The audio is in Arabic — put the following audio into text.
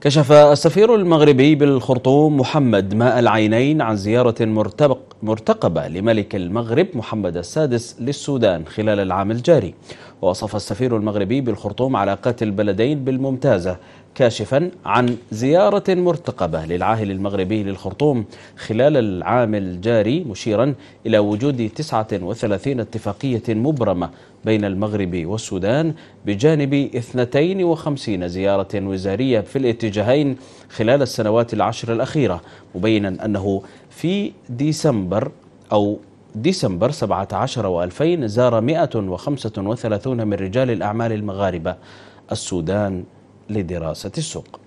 كشف السفير المغربي بالخرطوم محمد ماء العينين عن زيارة مرتبق مرتقبة لملك المغرب محمد السادس للسودان خلال العام الجاري ووصف السفير المغربي بالخرطوم علاقات البلدين بالممتازة كاشفا عن زيارة مرتقبة للعاهل المغربي للخرطوم خلال العام الجاري مشيرا إلى وجود 39 اتفاقية مبرمة بين المغرب والسودان بجانب 52 زيارة وزارية في الاتجاهين خلال السنوات العشر الأخيرة مبينا أنه في ديسمبر أو ديسمبر 17 و2000 زار 135 من رجال الأعمال المغاربة السودان لدراسة السوق